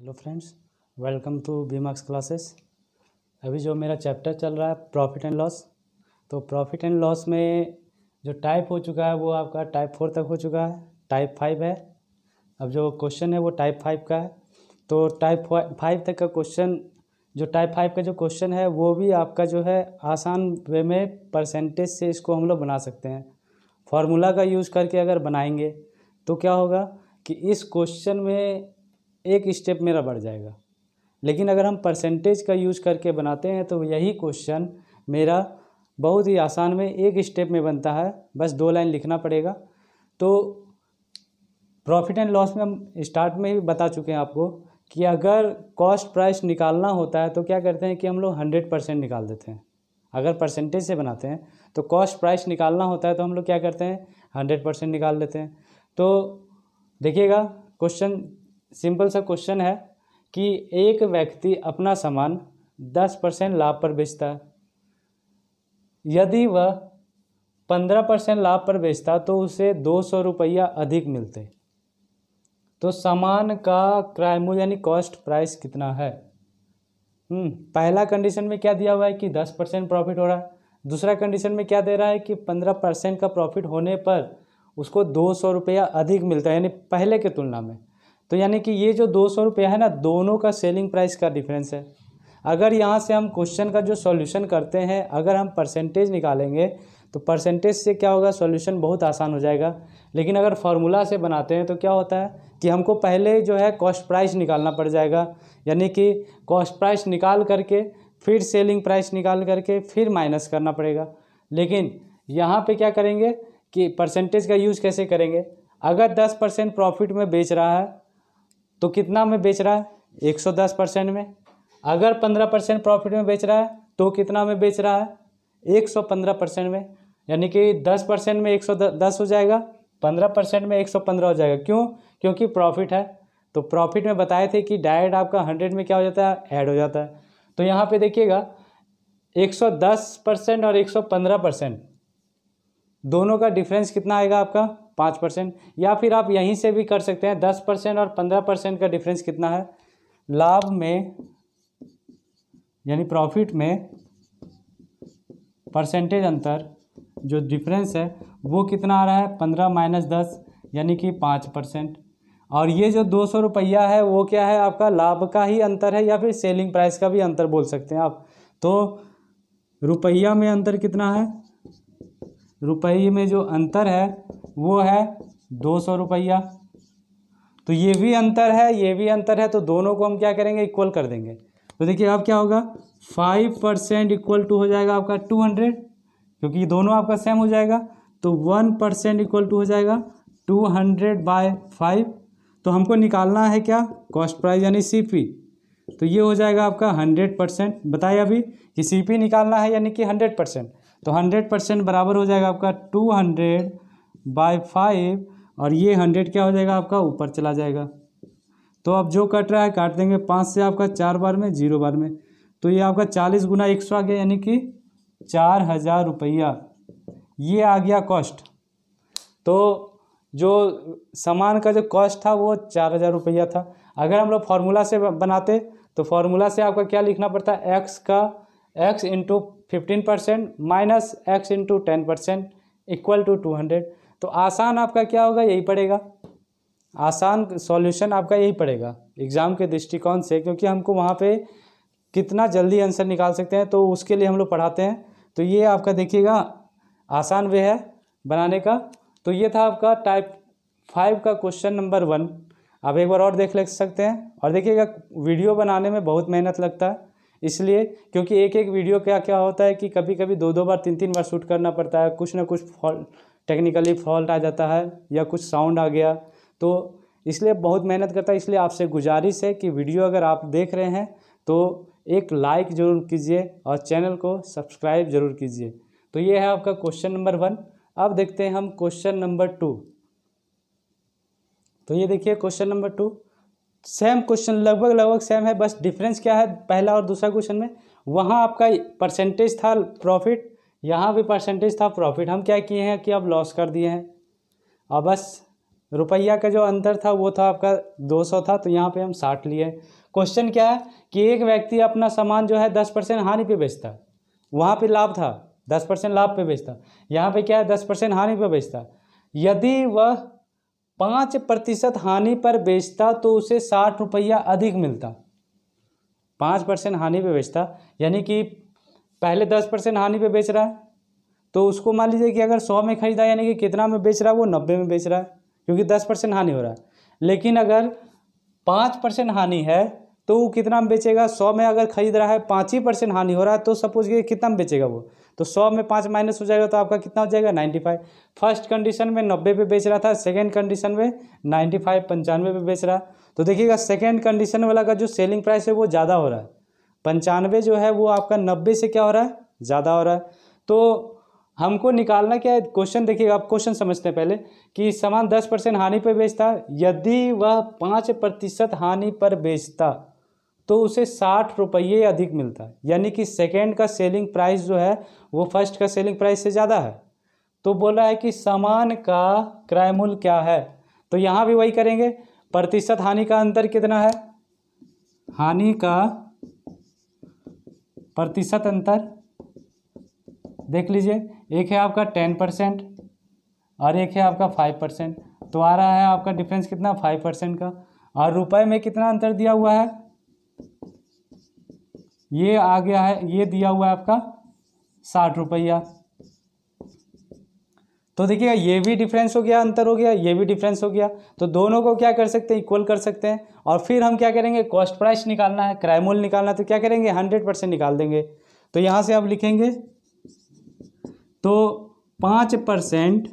hello friends welcome to B marks classes अभी जो मेरा चैप्टर चल रहा है प्रॉफिट एंड लॉस तो प्रॉफिट एंड लॉस में जो टाइप हो चुका है वो आपका टाइप फोर तक हो चुका है टाइप फाइव है अब जो क्वेश्चन है वो टाइप फाइव का है तो टाइप फाइव तक का क्वेश्चन जो टाइप फाइव का जो क्वेश्चन है वो भी आपका जो है आसान वे में परसेंटेज से इसको हम लोग बना सकते हैं फार्मूला का यूज़ करके अगर बनाएंगे तो क्या होगा कि इस क्वेश्चन में एक स्टेप मेरा बढ़ जाएगा लेकिन अगर हम परसेंटेज का यूज करके बनाते हैं तो यही क्वेश्चन मेरा बहुत ही आसान में एक स्टेप में बनता है बस दो लाइन लिखना पड़ेगा तो प्रॉफिट एंड लॉस में हम स्टार्ट में ही बता चुके हैं आपको कि अगर कॉस्ट प्राइस निकालना होता है तो क्या करते हैं कि हम लोग हंड्रेड परसेंट निकाल देते हैं अगर परसेंटेज से बनाते हैं तो कॉस्ट प्राइस निकालना होता है तो हम लोग क्या करते हैं हंड्रेड परसेंट निकाल लेते हैं तो देखिएगा क्वेश्चन सिंपल सा क्वेश्चन है कि एक व्यक्ति अपना सामान दस परसेंट लाभ पर बेचता है यदि वह पंद्रह परसेंट लाभ पर बेचता तो उसे दो सौ रुपया अधिक मिलते तो सामान का क्राइमो यानी कॉस्ट प्राइस कितना है हम्म, पहला कंडीशन में क्या दिया हुआ है कि दस परसेंट प्रॉफिट हो रहा है दूसरा कंडीशन में क्या दे रहा है कि पंद्रह परसेंट का प्रॉफिट होने पर उसको दो सौ रुपया अधिक मिलता है यानी पहले के तुलना में तो यानी कि ये जो दो सौ रुपया है ना दोनों का सेलिंग प्राइस का डिफरेंस है अगर यहाँ से हम क्वेश्चन का जो सॉल्यूशन करते हैं अगर हम परसेंटेज निकालेंगे तो परसेंटेज से क्या होगा सॉल्यूशन बहुत आसान हो जाएगा लेकिन अगर फार्मूला से बनाते हैं तो क्या होता है कि हमको पहले जो है कॉस्ट प्राइस निकालना पड़ जाएगा यानी कि कॉस्ट प्राइस निकाल करके फिर सेलिंग प्राइस निकाल करके फिर माइनस करना पड़ेगा लेकिन यहाँ पे क्या करेंगे कि परसेंटेज का यूज़ कैसे करेंगे अगर दस परसेंट प्रॉफिट में बेच रहा है तो कितना में बेच रहा है एक सौ दस परसेंट में अगर पंद्रह परसेंट प्रॉफिट में बेच रहा है तो कितना में बेच रहा है एक सौ पंद्रह परसेंट में यानी कि दस परसेंट में एक सौ दस हो जाएगा पंद्रह परसेंट में एक सौ पंद्रह हो जाएगा क्यों क्योंकि प्रॉफिट है तो प्रॉफिट में बताए थे कि डायरेक्ट आपका हंड्रेड में क्या हो जाता है ऐड हो जाता है तो यहाँ पर देखिएगा एक सौ दस परसेंट और एक सौ पंद्रह परसेंट दोनों का डिफरेंस कितना आएगा आपका पाँच परसेंट या फिर आप यहीं से भी कर सकते हैं दस परसेंट और पंद्रह परसेंट का डिफरेंस कितना है लाभ में यानी प्रॉफिट में परसेंटेज अंतर जो डिफरेंस है वो कितना आ रहा है पंद्रह माइनस दस यानी कि पाँच परसेंट और ये जो दो सौ रुपया है वो क्या है आपका लाभ का ही अंतर है या फिर सेलिंग प्राइस का भी अंतर बोल सकते हैं आप तो रुपया में अंतर कितना है रुपये में जो अंतर है वो है दो सौ रुपया तो ये भी अंतर है ये भी अंतर है तो दोनों को हम क्या करेंगे इक्वल कर देंगे तो देखिए अब क्या होगा फाइव परसेंट इक्वल टू हो जाएगा आपका टू हंड्रेड क्योंकि दोनों आपका सेम हो जाएगा तो वन परसेंट इक्वल टू हो जाएगा टू हंड्रेड बाय फाइव तो हमको निकालना है क्या कॉस्ट प्राइस यानी सी पी तो ये हो जाएगा आपका हंड्रेड परसेंट बताइए अभी कि सी पी निकालना है यानी कि हंड्रेड परसेंट तो हंड्रेड परसेंट बराबर हो जाएगा आपका टू हंड्रेड बाय फाइव और ये हंड्रेड क्या हो जाएगा आपका ऊपर चला जाएगा तो अब जो कट रहा है काट देंगे पाँच से आपका चार बार में जीरो बार में तो ये आपका चालीस गुना एक सौ आ गया यानी कि चार हज़ार रुपया ये आ गया कॉस्ट तो जो सामान का जो कॉस्ट था वो चार हज़ार रुपया था अगर हम लोग फार्मूला से बनाते तो फार्मूला से आपका क्या लिखना पड़ता है एक्स का x into fifteen percent minus x into ten percent equal to two hundred तो आसान आपका क्या होगा यही पड़ेगा आसान सॉल्यूशन आपका यही पड़ेगा एग्ज़ाम के दृष्टिकोण से क्योंकि हमको वहाँ पे कितना जल्दी आंसर निकाल सकते हैं तो उसके लिए हम लोग पढ़ाते हैं तो ये आपका देखिएगा आसान वे है बनाने का तो ये था आपका टाइप फाइव का क्वेश्चन नंबर वन आप एक बार और देख ले सकते हैं और देखिएगा वीडियो बनाने में बहुत मेहनत लगता है इसलिए क्योंकि एक एक वीडियो क्या क्या होता है कि कभी कभी दो दो बार तीन तीन बार शूट करना पड़ता है कुछ ना कुछ टेक्निकली फॉल्ट आ जाता है या कुछ साउंड आ गया तो इसलिए बहुत मेहनत करता है इसलिए आपसे गुजारिश है कि वीडियो अगर आप देख रहे हैं तो एक लाइक ज़रूर कीजिए और चैनल को सब्सक्राइब ज़रूर कीजिए तो ये है आपका क्वेश्चन नंबर वन अब देखते हैं हम क्वेश्चन नंबर टू तो ये देखिए question number two same question लगभग लगभग सेम है बस डिफरेंस क्या है पहला और दूसरा क्वेश्चन में वहाँ आपका परसेंटेज था प्रॉफिट यहाँ भी परसेंटेज था प्रॉफिट हम क्या किए हैं कि अब लॉस कर दिए हैं और बस रुपया का जो अंतर था वो था आपका 200 था तो यहाँ पे हम साठ लिए क्वेश्चन क्या है कि एक व्यक्ति अपना सामान जो है दस परसेंट हानि पे बेचता वहाँ पे लाभ था दस परसेंट लाभ पे बेचता यहाँ पे क्या है दस परसेंट हानि पे बेचता यदि वह पाँच प्रतिशत हानि पर बेचता तो उसे साठ रुपया अधिक मिलता पाँच परसेंट हानि पे बेचता यानी कि पहले दस परसेंट हानि पे बेच रहा है तो उसको मान लीजिए कि अगर सौ में खरीदा यानी कि कितना में बेच रहा है वो नब्बे में बेच रहा है क्योंकि दस परसेंट हानि हो रहा है लेकिन अगर पाँच परसेंट हानि है तो वो कितना में बेचेगा सौ में अगर खरीद रहा है पाँच ही परसेंट हानि हो रहा है तो सपोज कि कितना में बेचेगा वो तो सौ में पाँच माइनस हो जाएगा तो आपका कितना हो जाएगा नाइन्टी फाइव फर्स्ट कंडीशन में नब्बे पे बेच रहा था सेकेंड कंडीशन में नाइन्टी फाइव पंचानवे पे बेच रहा तो देखिएगा सेकेंड कंडीशन वाला का जो सेलिंग प्राइस है वो ज़्यादा हो रहा है पंचानवे जो है वो आपका नब्बे से क्या हो रहा है ज़्यादा हो रहा है तो हमको निकालना क्या है क्वेश्चन देखिएगा आप क्वेश्चन समझते हैं पहले कि सामान दस परसेंट हानि पर बेचता यदि वह पाँच प्रतिशत हानि पर बेचता तो उसे साठ रुपये अधिक मिलता है यानी कि सेकेंड का सेलिंग प्राइस जो है वो फर्स्ट का सेलिंग प्राइस से ज़्यादा है तो बोला है कि सामान का क्रय मूल्य क्या है तो यहाँ भी वही करेंगे प्रतिशत हानि का अंतर कितना है हानि का प्रतिशत अंतर देख लीजिए एक है आपका टेन परसेंट और एक है आपका फाइव परसेंट तो आ रहा है आपका डिफरेंस कितना फाइव परसेंट का और रुपए में कितना अंतर दिया हुआ है ये आ गया है ये दिया हुआ है आपका साठ रुपया तो देखिएगा ये भी डिफरेंस हो गया अंतर हो गया ये भी डिफरेंस हो गया तो दोनों को क्या कर सकते हैं इक्वल कर सकते हैं और फिर हम क्या करेंगे कॉस्ट प्राइस निकालना है क्राइमोल निकालना है तो क्या करेंगे हंड्रेड परसेंट निकाल देंगे तो यहाँ से आप लिखेंगे तो पाँच परसेंट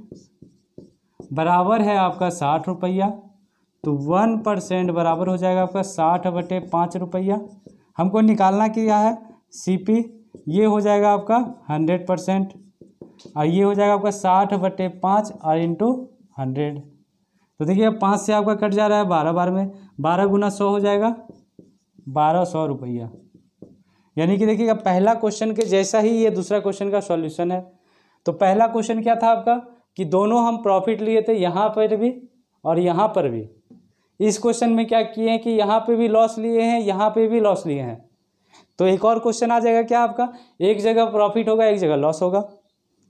बराबर है आपका साठ रुपया तो वन परसेंट बराबर हो जाएगा आपका साठ बटे पाँच रुपया हमको निकालना क्या है पी ये हो जाएगा आपका हंड्रेड परसेंट और ये हो जाएगा आपका साठ बटे पाँच और इंटू हंड्रेड तो देखिए अब पाँच से आपका कट जा रहा है बारह बार में बारह गुना सौ हो जाएगा बारह सौ रुपया यानी कि देखिएगा पहला क्वेश्चन के जैसा ही ये दूसरा क्वेश्चन का सॉल्यूशन है तो पहला क्वेश्चन क्या था आपका कि दोनों हम प्रॉफिट लिए थे यहाँ पर भी और यहाँ पर भी इस क्वेश्चन में क्या किए हैं कि यहाँ पे भी लॉस लिए हैं यहाँ पे भी लॉस लिए हैं तो एक और क्वेश्चन आ जाएगा क्या आपका एक जगह प्रॉफिट होगा एक जगह लॉस होगा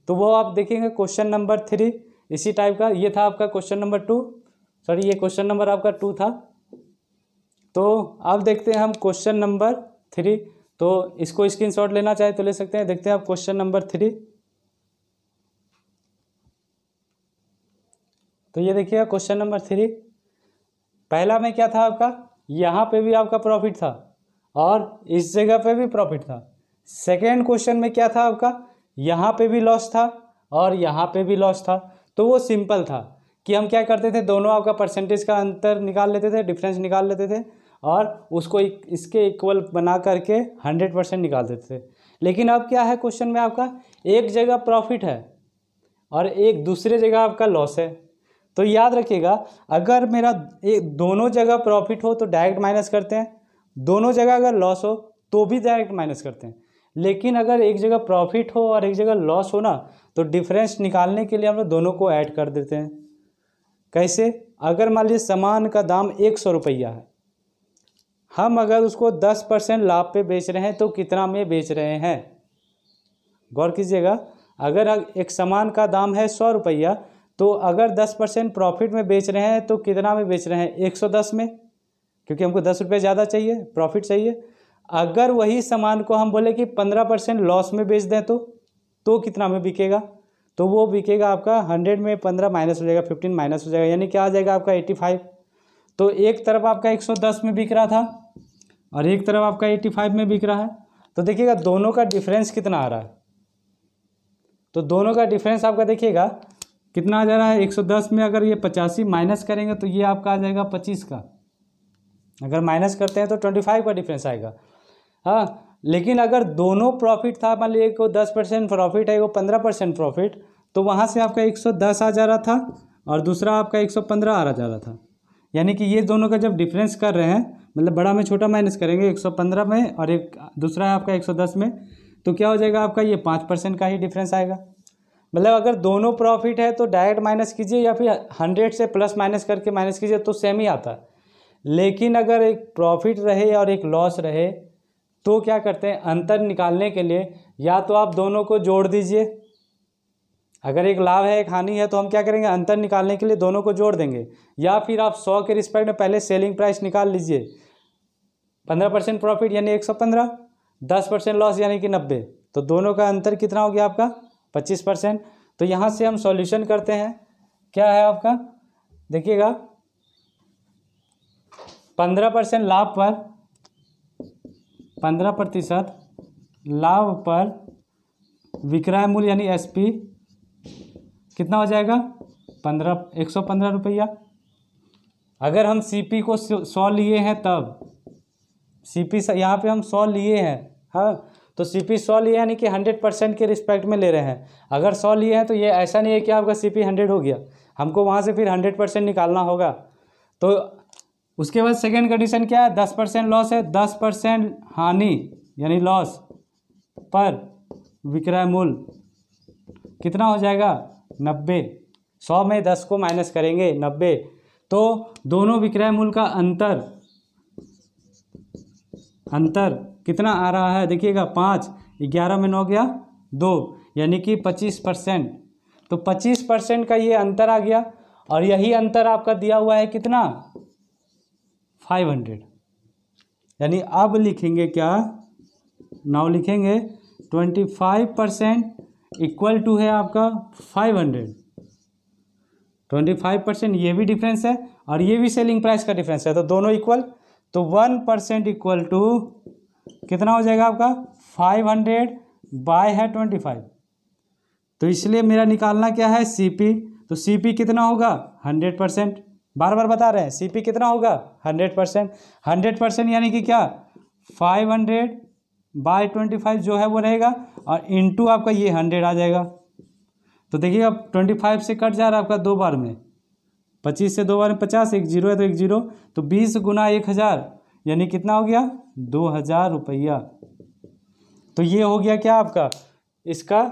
तो वो आप देखेंगे क्वेश्चन नंबर थ्री इसी टाइप का ये था आपका क्वेश्चन नंबर टू सॉरी ये क्वेश्चन नंबर आपका टू था तो अब देखते हैं हम क्वेश्चन नंबर थ्री तो इसको स्क्रीनशॉट लेना चाहे तो ले सकते हैं देखते हैं आप क्वेश्चन नंबर थ्री तो ये देखिएगा क्वेश्चन नंबर थ्री पहला में क्या था आपका यहाँ पे भी आपका प्रॉफिट था और इस जगह पे भी प्रॉफिट था सेकेंड क्वेश्चन में क्या था आपका यहाँ पे भी लॉस था और यहाँ पे भी लॉस था तो वो सिंपल था कि हम क्या करते थे दोनों आपका परसेंटेज का अंतर निकाल लेते थे डिफरेंस निकाल लेते थे और उसको इसके इक्वल बना करके हंड्रेड परसेंट निकाल देते थे लेकिन अब क्या है क्वेश्चन में आपका एक जगह प्रॉफिट है और एक दूसरे जगह आपका लॉस है तो याद रखिएगा अगर मेरा एक दोनों जगह प्रॉफिट हो तो डायरेक्ट माइनस करते हैं दोनों जगह अगर लॉस हो तो भी डायरेक्ट माइनस करते हैं लेकिन अगर एक जगह प्रॉफिट हो और एक जगह लॉस हो ना तो डिफरेंस निकालने के लिए हम लोग दोनों को ऐड कर देते हैं कैसे अगर मान लीजिए सामान का दाम एक सौ रुपया है हम अगर उसको दस परसेंट लाभ पे बेच रहे हैं तो कितना में बेच रहे हैं गौर कीजिएगा अगर एक सामान का दाम है सौ रुपया तो अगर दस परसेंट प्रॉफिट में बेच रहे हैं तो कितना में बेच रहे हैं एक सौ दस में क्योंकि हमको दस रुपये ज़्यादा चाहिए प्रॉफिट चाहिए अगर वही सामान को हम बोले कि पंद्रह परसेंट लॉस में बेच दें तो तो कितना में बिकेगा तो वो बिकेगा आपका हंड्रेड में पंद्रह माइनस हो जाएगा फिफ्टीन माइनस हो जाएगा यानी क्या आ जाएगा आपका एट्टी फाइव तो एक तरफ आपका एक सौ दस में बिक रहा था और एक तरफ आपका एट्टी फाइव में बिक रहा है तो देखिएगा दोनों का डिफरेंस कितना आ रहा है तो दोनों का डिफरेंस आपका देखिएगा कितना आ जा रहा है एक सौ दस में अगर ये पचासी माइनस करेंगे तो ये आपका आ जाएगा पच्चीस का अगर माइनस करते हैं तो ट्वेंटी फाइव का डिफरेंस आएगा हाँ लेकिन अगर दोनों प्रॉफिट था मान लीजिए को दस परसेंट प्रॉफिट है वो पंद्रह परसेंट प्रॉफिट तो वहाँ से आपका एक सौ दस आ जा रहा था और दूसरा आपका एक सौ पंद्रह आ जा रहा था यानी कि ये दोनों का जब डिफरेंस कर रहे हैं मतलब बड़ा में छोटा माइनस करेंगे एक सौ पंद्रह में और एक दूसरा है आपका एक सौ दस में तो क्या हो जाएगा आपका ये पाँच परसेंट का ही डिफरेंस आएगा मतलब अगर दोनों प्रॉफिट है तो डायरेक्ट माइनस कीजिए या फिर हंड्रेड से प्लस माइनस करके माइनस कीजिए तो सेम ही आता है लेकिन अगर एक प्रॉफिट रहे और एक लॉस रहे तो क्या करते हैं अंतर निकालने के लिए या तो आप दोनों को जोड़ दीजिए अगर एक लाभ है एक हानि है तो हम क्या करेंगे अंतर निकालने के लिए दोनों को जोड़ देंगे या फिर आप सौ के रिस्पेक्ट में पहले सेलिंग प्राइस निकाल लीजिए पंद्रह परसेंट प्रॉफिट यानी एक सौ पंद्रह दस परसेंट लॉस यानी कि नब्बे तो दोनों का अंतर कितना हो गया आपका पच्चीस परसेंट तो यहाँ से हम सॉल्यूशन करते हैं क्या है आपका देखिएगा पंद्रह परसेंट लाभ पर पंद्रह प्रतिशत लाभ पर विक्रय मूल्य यानी एसपी कितना हो जाएगा पंद्रह एक सौ पंद्रह रुपया अगर हम सीपी को सौ लिए हैं तब सीपी पी यहाँ पर हम सौ लिए हैं हाँ तो सी पी सौ लिए यानी कि हंड्रेड परसेंट के रिस्पेक्ट में ले रहे हैं अगर सौ लिए हैं तो ये ऐसा नहीं है कि आपका सी पी हंड्रेड हो गया हमको वहाँ से फिर हंड्रेड परसेंट निकालना होगा तो उसके बाद सेकेंड कंडीशन क्या है दस परसेंट लॉस है दस परसेंट हानि यानी लॉस पर विक्रय मूल्य कितना हो जाएगा नब्बे सौ में दस को माइनस करेंगे नब्बे तो दोनों विक्रय मूल्य का अंतर अंतर कितना आ रहा है देखिएगा पाँच ग्यारह में नौ गया दो यानी कि पच्चीस परसेंट तो पच्चीस परसेंट का ये अंतर आ गया और यही अंतर आपका दिया हुआ है कितना फाइव हंड्रेड यानी अब लिखेंगे क्या नाउ लिखेंगे twenty five percent equal to है आपका five hundred twenty five percent ये भी डिफरेंस है और ये भी सेलिंग प्राइस का डिफरेंस है तो दोनों इक्वल तो वन परसेंट इक्वल टू कितना हो जाएगा आपका फाइव हंड्रेड बाय है ट्वेंटी फाइव तो इसलिए मेरा निकालना क्या है सीपी तो सीपी कितना होगा हंड्रेड परसेंट बार बार बता रहे हैं सी पी कितना होगा हंड्रेड परसेंट हंड्रेड परसेंट यानी कि क्या five hundred by twenty five जो है वो रहेगा और इनटू आपका ये हंड्रेड आ जाएगा तो देखिए अब ट्वेंटी फाइव से कट जा रहा है आपका दो बार में पच्चीस से दो बार में पचास एक जीरो है तो एक जीरो तो बीस गुना एक हज़ार यानी कितना हो गया दो हज़ार रुपया तो ये हो गया क्या आपका इसका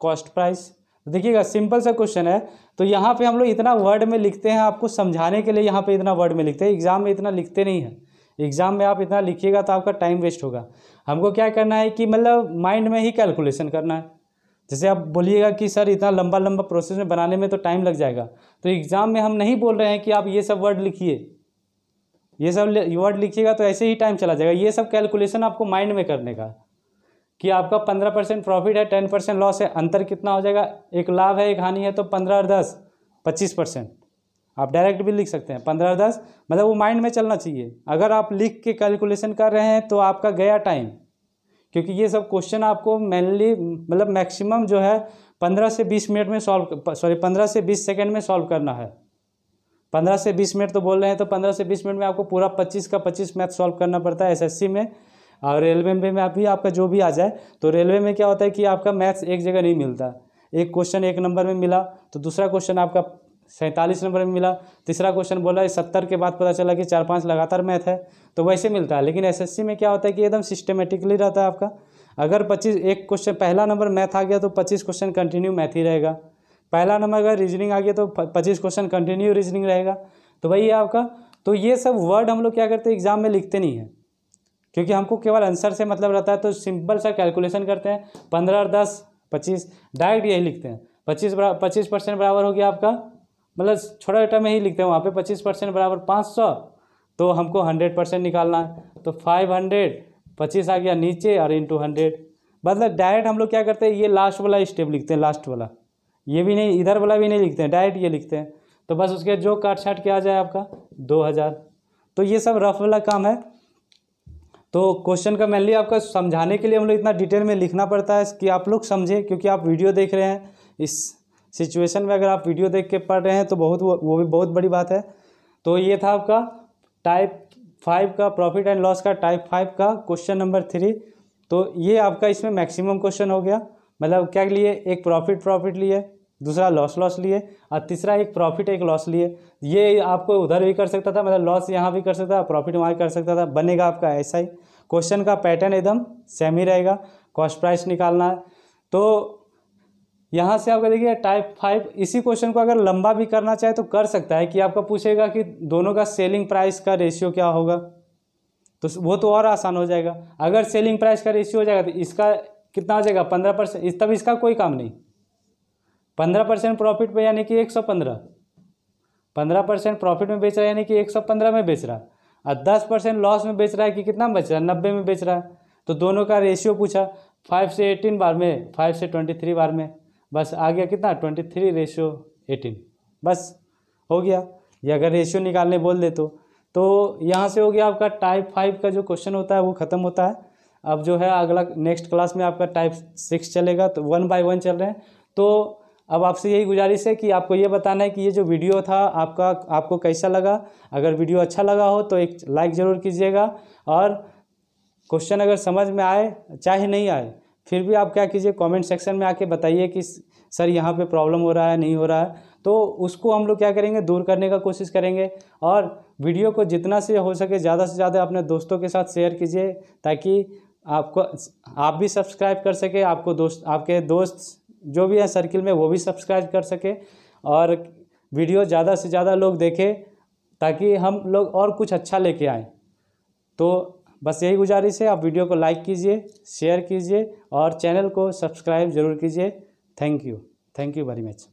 कॉस्ट प्राइस तो देखिएगा सिंपल सा क्वेश्चन है तो यहाँ पे हम लोग इतना वर्ड में लिखते हैं आपको समझाने के लिए यहाँ पे इतना वर्ड में लिखते हैं एग्ज़ाम में इतना लिखते नहीं है एग्ज़ाम में आप इतना लिखिएगा तो आपका टाइम वेस्ट होगा हमको क्या करना है कि मतलब माइंड में ही कैलकुलेशन करना है जैसे आप बोलिएगा कि सर इतना लंबा लंबा प्रोसेस में बनाने में तो टाइम लग जाएगा तो एग्ज़ाम में हम नहीं बोल रहे हैं कि आप ये सब वर्ड लिखिए ये सब वर्ड लिखिएगा तो ऐसे ही टाइम चला जाएगा ये सब कैलकुलेशन आपको माइंड में करने का कि आपका पंद्रह परसेंट प्रॉफिट है टेन परसेंट लॉस है अंतर कितना हो जाएगा एक लाभ है एक हानि है तो पंद्रह और दस पच्चीस परसेंट आप डायरेक्ट भी लिख सकते हैं पंद्रह और दस मतलब वो माइंड में चलना चाहिए अगर आप लिख के कैलकुलेशन कर रहे हैं तो आपका गया टाइम क्योंकि ये सब क्वेश्चन आपको मेनली मतलब मैक्सिमम जो है पंद्रह से बीस मिनट में सॉल्व सॉरी पंद्रह से बीस सेकेंड में सॉल्व करना है पंद्रह से बीस मिनट तो बोल रहे हैं तो पंद्रह से बीस मिनट में आपको पूरा पच्चीस का पच्चीस मैथ सॉल्व करना पड़ता है एसएससी में और हाँ, रेलवे में आप अभी आपका जो भी आ जाए तो रेलवे में क्या होता है कि आपका मैथ्स एक जगह नहीं मिलता एक क्वेश्चन एक नंबर में मिला तो दूसरा क्वेश्चन आपका सैंतालीस नंबर में मिला तीसरा क्वेश्चन बोला सत्तर के बाद पता चला कि चार पाँच लगातार मैथ है तो वैसे मिलता है लेकिन एसएससी में क्या होता है कि एकदम सिस्टमेटिकली रहता है आपका अगर पच्चीस एक क्वेश्चन पहला नंबर मैथ आ गया तो पच्चीस क्वेश्चन कंटिन्यू मैथ ही रहेगा पहला नंबर अगर रीजनिंग आ गया तो पच्चीस क्वेश्चन कंटिन्यू रीजनिंग रहेगा तो वही है आपका तो ये सब वर्ड हम लोग क्या करते हैं एग्जाम में लिखते नहीं है क्योंकि हमको केवल आंसर से मतलब रहता है तो सिंपल सा कैलकुलेशन करते हैं पंद्रह और दस पच्चीस डायरेक्ट यही लिखते हैं पच्चीस पच्चीस परसेंट बराबर हो गया आपका मतलब छोटा छोटा में ही लिखते हैं वहाँ पे पच्चीस परसेंट बराबर पाँच सौ तो हमको हंड्रेड परसेंट निकालना है तो फाइव हंड्रेड पच्चीस आ गया नीचे और इंटू हंड्रेड मतलब डायरेक्ट हम लोग क्या करते हैं ये लास्ट वाला स्टेप लिखते हैं लास्ट वाला ये भी नहीं इधर वाला भी नहीं लिखते हैं डायरेक्ट ये लिखते हैं तो बस उसके जो काट छाट के आ जाए आपका दो हज़ार तो ये सब रफ वाला काम है तो क्वेश्चन का मेनली आपका समझाने के लिए हम लोग इतना डिटेल में लिखना पड़ता है कि आप लोग समझें क्योंकि आप वीडियो देख रहे हैं इस सिचुएशन में अगर आप वीडियो देख के पढ़ रहे हैं तो बहुत वो, वो भी बहुत बड़ी बात है तो ये था आपका टाइप फाइव का प्रॉफिट एंड लॉस का टाइप फाइव का क्वेश्चन नंबर थ्री तो ये आपका इसमें मैक्सिमम क्वेश्चन हो गया मतलब क्या लिए एक प्रॉफिट प्रॉफिट लिए दूसरा लॉस लॉस लिए और तीसरा एक प्रॉफिट एक लॉस लिए ये आपको उधर भी कर सकता था मतलब लॉस यहाँ भी कर सकता था प्रॉफिट वहाँ कर सकता था बनेगा आपका ऐसा ही क्वेश्चन का पैटर्न एकदम सेम ही रहेगा कॉस्ट प्राइस निकालना है तो यहाँ से आपका देखिए टाइप फाइव इसी क्वेश्चन को अगर लंबा भी करना चाहे तो कर सकता है कि आपका पूछेगा कि दोनों का सेलिंग प्राइस का रेशियो क्या होगा तो वो तो और आसान हो जाएगा अगर सेलिंग प्राइस का रेशियो हो जाएगा तो इसका कितना हो जाएगा पंद्रह परसेंट इस तब इसका कोई काम नहीं पंद्रह परसेंट प्रॉफिट पर यानी कि एक सौ पंद्रह पंद्रह परसेंट प्रॉफिट में बेच रहा है यानी कि एक सौ पंद्रह में बेच रहा और दस परसेंट लॉस में बेच रहा है कि कितना में बेच रहा है नब्बे में बेच रहा है तो दोनों का रेशियो पूछा फाइव से एटीन बार में फाइव से ट्वेंटी थ्री बार में बस आ गया कितना ट्वेंटी थ्री रेशियो एटीन बस हो गया या अगर रेशियो निकालने बोल दे तो तो यहाँ से हो गया आपका टाइप फाइव का जो क्वेश्चन होता है वो ख़त्म होता है अब जो है अगला नेक्स्ट क्लास में आपका टाइप सिक्स चलेगा तो वन बाई वन चल रहे हैं तो अब आपसे यही गुजारिश है कि आपको ये बताना है कि ये जो वीडियो था आपका आपको कैसा लगा अगर वीडियो अच्छा लगा हो तो एक लाइक ज़रूर कीजिएगा और क्वेश्चन अगर समझ में आए चाहे नहीं आए फिर भी आप क्या कीजिए कमेंट सेक्शन में आके बताइए कि सर यहाँ पे प्रॉब्लम हो रहा है नहीं हो रहा है तो उसको हम लोग क्या करेंगे दूर करने का कोशिश करेंगे और वीडियो को जितना से हो सके ज़्यादा से ज़्यादा अपने दोस्तों के साथ शेयर कीजिए ताकि आपको आप भी सब्सक्राइब कर सके आपको दोस्त आपके दोस्त जो भी है सर्किल में वो भी सब्सक्राइब कर सके और वीडियो ज़्यादा से ज़्यादा लोग देखें ताकि हम लोग और कुछ अच्छा लेके आएँ तो बस यही गुजारिश है आप वीडियो को लाइक कीजिए शेयर कीजिए और चैनल को सब्सक्राइब ज़रूर कीजिए thank you thank you very much